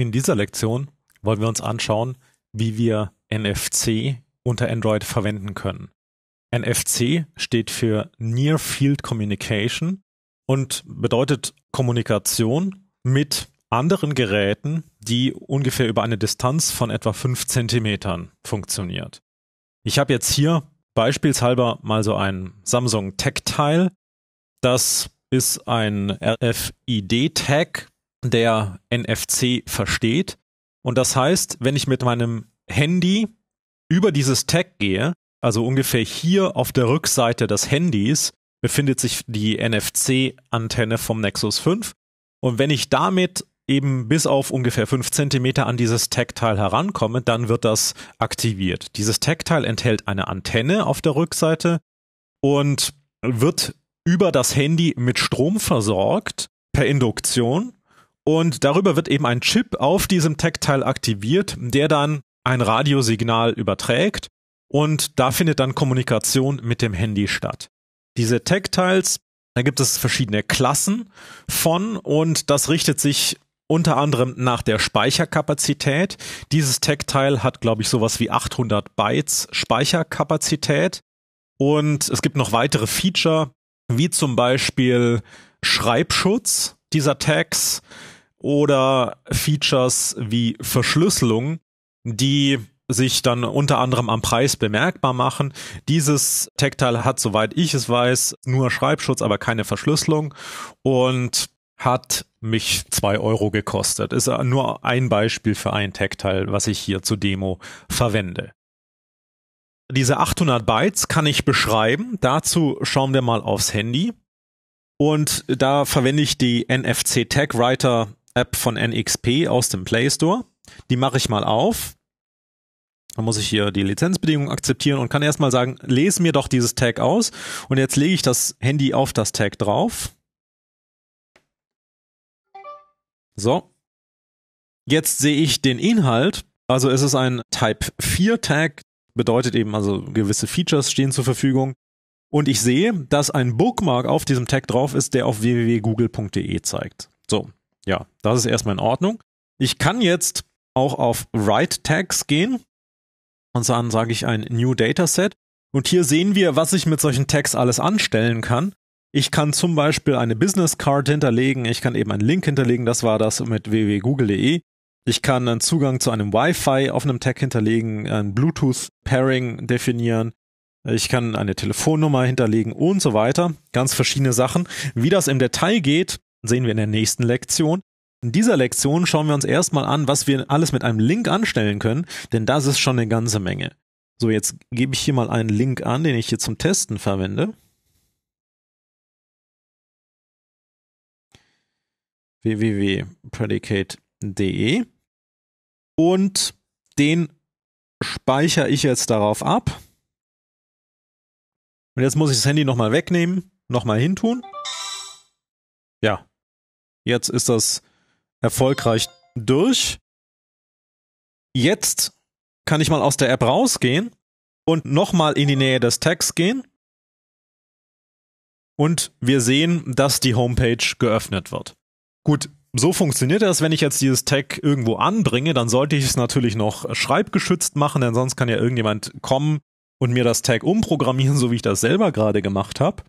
In dieser Lektion wollen wir uns anschauen, wie wir NFC unter Android verwenden können. NFC steht für Near Field Communication und bedeutet Kommunikation mit anderen Geräten, die ungefähr über eine Distanz von etwa 5 cm funktioniert. Ich habe jetzt hier beispielshalber mal so ein Samsung Tactile. Das ist ein RFID-Tag, der NFC versteht. Und das heißt, wenn ich mit meinem Handy über dieses Tag gehe, also ungefähr hier auf der Rückseite des Handys, befindet sich die NFC-Antenne vom Nexus 5. Und wenn ich damit eben bis auf ungefähr 5 cm an dieses Tag-Teil herankomme, dann wird das aktiviert. Dieses Tag-Teil enthält eine Antenne auf der Rückseite und wird über das Handy mit Strom versorgt per Induktion und darüber wird eben ein Chip auf diesem Tech-Teil aktiviert, der dann ein Radiosignal überträgt und da findet dann Kommunikation mit dem Handy statt. Diese tech Tactiles, da gibt es verschiedene Klassen von und das richtet sich unter anderem nach der Speicherkapazität. Dieses Tech-Teil hat, glaube ich, sowas wie 800 Bytes Speicherkapazität und es gibt noch weitere Feature, wie zum Beispiel Schreibschutz dieser Tags, oder Features wie Verschlüsselung, die sich dann unter anderem am Preis bemerkbar machen. Dieses Tech-Teil hat, soweit ich es weiß, nur Schreibschutz, aber keine Verschlüsselung und hat mich zwei Euro gekostet. Ist nur ein Beispiel für ein Tech-Teil, was ich hier zur Demo verwende. Diese 800 Bytes kann ich beschreiben. Dazu schauen wir mal aufs Handy. Und da verwende ich die NFC Tech Writer App von NXP aus dem Play Store. Die mache ich mal auf. Dann muss ich hier die Lizenzbedingungen akzeptieren und kann erstmal sagen, lese mir doch dieses Tag aus. Und jetzt lege ich das Handy auf das Tag drauf. So. Jetzt sehe ich den Inhalt. Also es ist ein Type 4 Tag, bedeutet eben also gewisse Features stehen zur Verfügung. Und ich sehe, dass ein Bookmark auf diesem Tag drauf ist, der auf www.google.de zeigt. So, ja, das ist erstmal in Ordnung. Ich kann jetzt auch auf Write Tags gehen und dann sage ich ein New Dataset. Und hier sehen wir, was ich mit solchen Tags alles anstellen kann. Ich kann zum Beispiel eine Business Card hinterlegen, ich kann eben einen Link hinterlegen, das war das mit www.google.de. Ich kann einen Zugang zu einem Wi-Fi auf einem Tag hinterlegen, ein Bluetooth-Pairing definieren. Ich kann eine Telefonnummer hinterlegen und so weiter. Ganz verschiedene Sachen. Wie das im Detail geht, sehen wir in der nächsten Lektion. In dieser Lektion schauen wir uns erstmal an, was wir alles mit einem Link anstellen können, denn das ist schon eine ganze Menge. So, jetzt gebe ich hier mal einen Link an, den ich hier zum Testen verwende. www.predicate.de und den speichere ich jetzt darauf ab. Und jetzt muss ich das Handy nochmal wegnehmen, nochmal hintun. Ja, Jetzt ist das erfolgreich durch. Jetzt kann ich mal aus der App rausgehen und nochmal in die Nähe des Tags gehen. Und wir sehen, dass die Homepage geöffnet wird. Gut, so funktioniert das. Wenn ich jetzt dieses Tag irgendwo anbringe, dann sollte ich es natürlich noch schreibgeschützt machen, denn sonst kann ja irgendjemand kommen und mir das Tag umprogrammieren, so wie ich das selber gerade gemacht habe.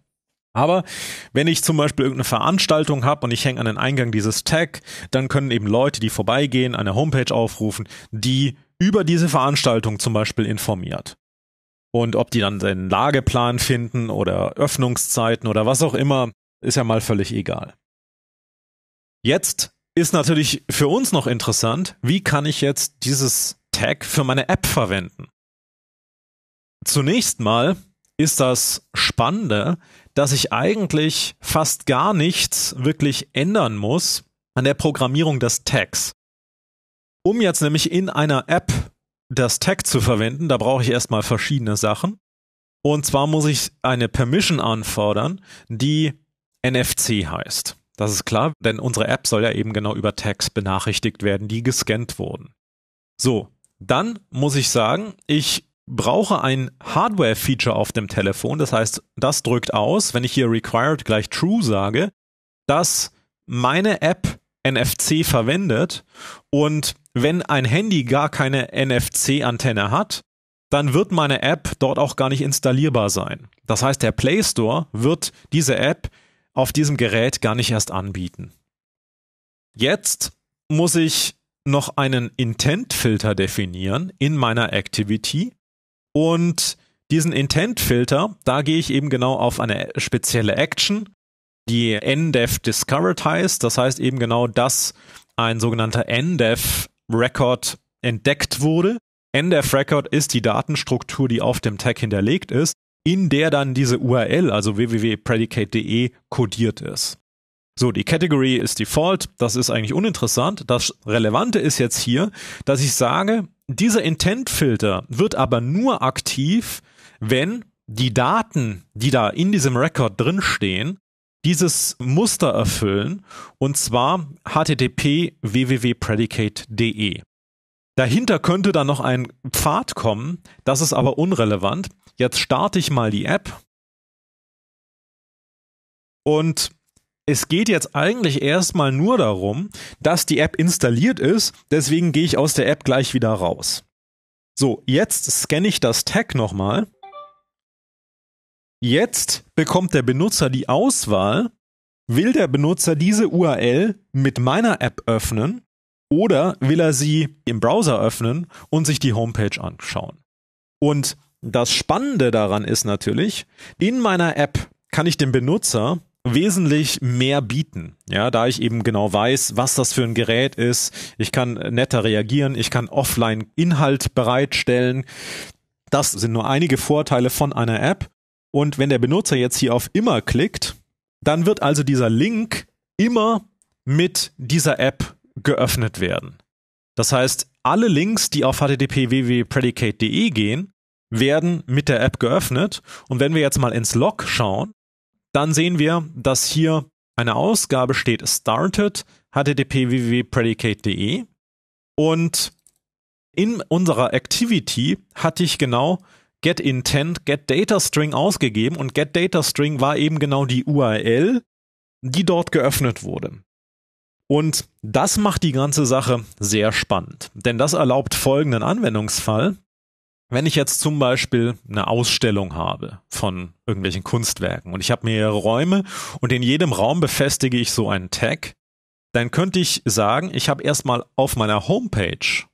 Aber wenn ich zum Beispiel irgendeine Veranstaltung habe und ich hänge an den Eingang dieses Tag, dann können eben Leute, die vorbeigehen, eine Homepage aufrufen, die über diese Veranstaltung zum Beispiel informiert. Und ob die dann einen Lageplan finden oder Öffnungszeiten oder was auch immer, ist ja mal völlig egal. Jetzt ist natürlich für uns noch interessant, wie kann ich jetzt dieses Tag für meine App verwenden? Zunächst mal ist das Spannende, dass ich eigentlich fast gar nichts wirklich ändern muss an der Programmierung des Tags. Um jetzt nämlich in einer App das Tag zu verwenden, da brauche ich erstmal verschiedene Sachen. Und zwar muss ich eine Permission anfordern, die NFC heißt. Das ist klar, denn unsere App soll ja eben genau über Tags benachrichtigt werden, die gescannt wurden. So, dann muss ich sagen, ich brauche ein Hardware-Feature auf dem Telefon. Das heißt, das drückt aus, wenn ich hier required gleich true sage, dass meine App NFC verwendet und wenn ein Handy gar keine NFC-Antenne hat, dann wird meine App dort auch gar nicht installierbar sein. Das heißt, der Play Store wird diese App auf diesem Gerät gar nicht erst anbieten. Jetzt muss ich noch einen Intent-Filter definieren in meiner Activity, und diesen Intent-Filter, da gehe ich eben genau auf eine spezielle Action, die NDEV Discovered heißt. Das heißt eben genau, dass ein sogenannter NDEV-Record entdeckt wurde. NDEV-Record ist die Datenstruktur, die auf dem Tag hinterlegt ist, in der dann diese URL, also www.predicate.de, kodiert ist. So, die Category ist Default, das ist eigentlich uninteressant. Das Relevante ist jetzt hier, dass ich sage, dieser Intent-Filter wird aber nur aktiv, wenn die Daten, die da in diesem Record drinstehen, dieses Muster erfüllen und zwar http www.predicate.de. Dahinter könnte dann noch ein Pfad kommen, das ist aber unrelevant. Jetzt starte ich mal die App und es geht jetzt eigentlich erstmal nur darum, dass die App installiert ist, deswegen gehe ich aus der App gleich wieder raus. So, jetzt scanne ich das Tag nochmal. Jetzt bekommt der Benutzer die Auswahl, will der Benutzer diese URL mit meiner App öffnen oder will er sie im Browser öffnen und sich die Homepage anschauen. Und das Spannende daran ist natürlich, in meiner App kann ich dem Benutzer wesentlich mehr bieten, ja, da ich eben genau weiß, was das für ein Gerät ist. Ich kann netter reagieren, ich kann offline Inhalt bereitstellen. Das sind nur einige Vorteile von einer App. Und wenn der Benutzer jetzt hier auf immer klickt, dann wird also dieser Link immer mit dieser App geöffnet werden. Das heißt, alle Links, die auf http://www.predicate.de gehen, werden mit der App geöffnet. Und wenn wir jetzt mal ins Log schauen, dann sehen wir, dass hier eine Ausgabe steht started http www.predicate.de und in unserer Activity hatte ich genau getIntent, getDataString ausgegeben und getDataString war eben genau die URL, die dort geöffnet wurde. Und das macht die ganze Sache sehr spannend, denn das erlaubt folgenden Anwendungsfall wenn ich jetzt zum Beispiel eine Ausstellung habe von irgendwelchen Kunstwerken und ich habe mehrere Räume und in jedem Raum befestige ich so einen Tag, dann könnte ich sagen, ich habe erstmal auf meiner Homepage,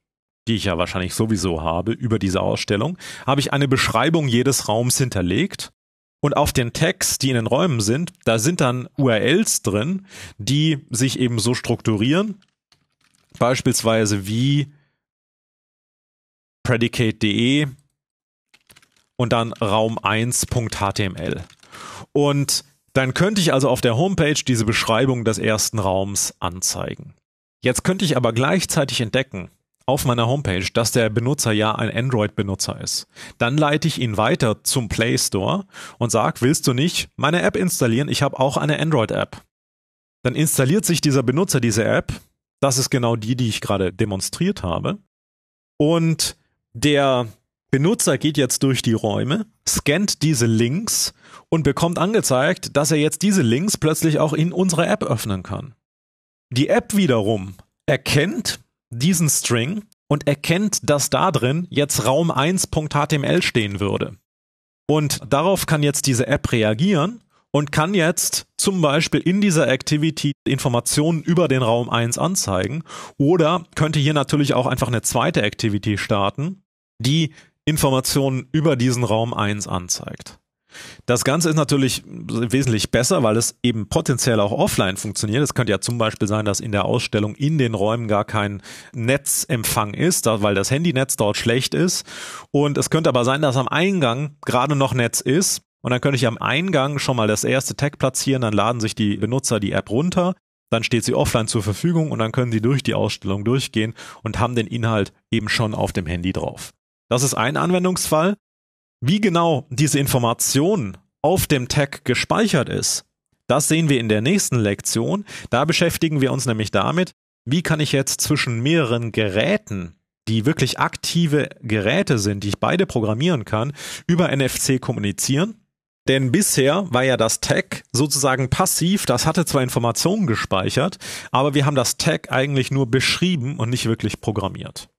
die ich ja wahrscheinlich sowieso habe, über diese Ausstellung, habe ich eine Beschreibung jedes Raums hinterlegt und auf den Tags, die in den Räumen sind, da sind dann URLs drin, die sich eben so strukturieren, beispielsweise wie predicate.de und dann raum1.html. Und dann könnte ich also auf der Homepage diese Beschreibung des ersten Raums anzeigen. Jetzt könnte ich aber gleichzeitig entdecken, auf meiner Homepage, dass der Benutzer ja ein Android-Benutzer ist. Dann leite ich ihn weiter zum Play Store und sage, willst du nicht meine App installieren? Ich habe auch eine Android-App. Dann installiert sich dieser Benutzer diese App. Das ist genau die, die ich gerade demonstriert habe. Und der Benutzer geht jetzt durch die Räume, scannt diese Links und bekommt angezeigt, dass er jetzt diese Links plötzlich auch in unserer App öffnen kann. Die App wiederum erkennt diesen String und erkennt, dass da drin jetzt Raum 1.html stehen würde. Und darauf kann jetzt diese App reagieren und kann jetzt zum Beispiel in dieser Activity Informationen über den Raum 1 anzeigen oder könnte hier natürlich auch einfach eine zweite Activity starten die Informationen über diesen Raum 1 anzeigt. Das Ganze ist natürlich wesentlich besser, weil es eben potenziell auch offline funktioniert. Es könnte ja zum Beispiel sein, dass in der Ausstellung in den Räumen gar kein Netzempfang ist, weil das Handynetz dort schlecht ist. Und es könnte aber sein, dass am Eingang gerade noch Netz ist. Und dann könnte ich am Eingang schon mal das erste Tag platzieren, dann laden sich die Benutzer die App runter, dann steht sie offline zur Verfügung und dann können sie durch die Ausstellung durchgehen und haben den Inhalt eben schon auf dem Handy drauf. Das ist ein Anwendungsfall. Wie genau diese Information auf dem Tag gespeichert ist, das sehen wir in der nächsten Lektion. Da beschäftigen wir uns nämlich damit, wie kann ich jetzt zwischen mehreren Geräten, die wirklich aktive Geräte sind, die ich beide programmieren kann, über NFC kommunizieren. Denn bisher war ja das Tag sozusagen passiv, das hatte zwar Informationen gespeichert, aber wir haben das Tag eigentlich nur beschrieben und nicht wirklich programmiert.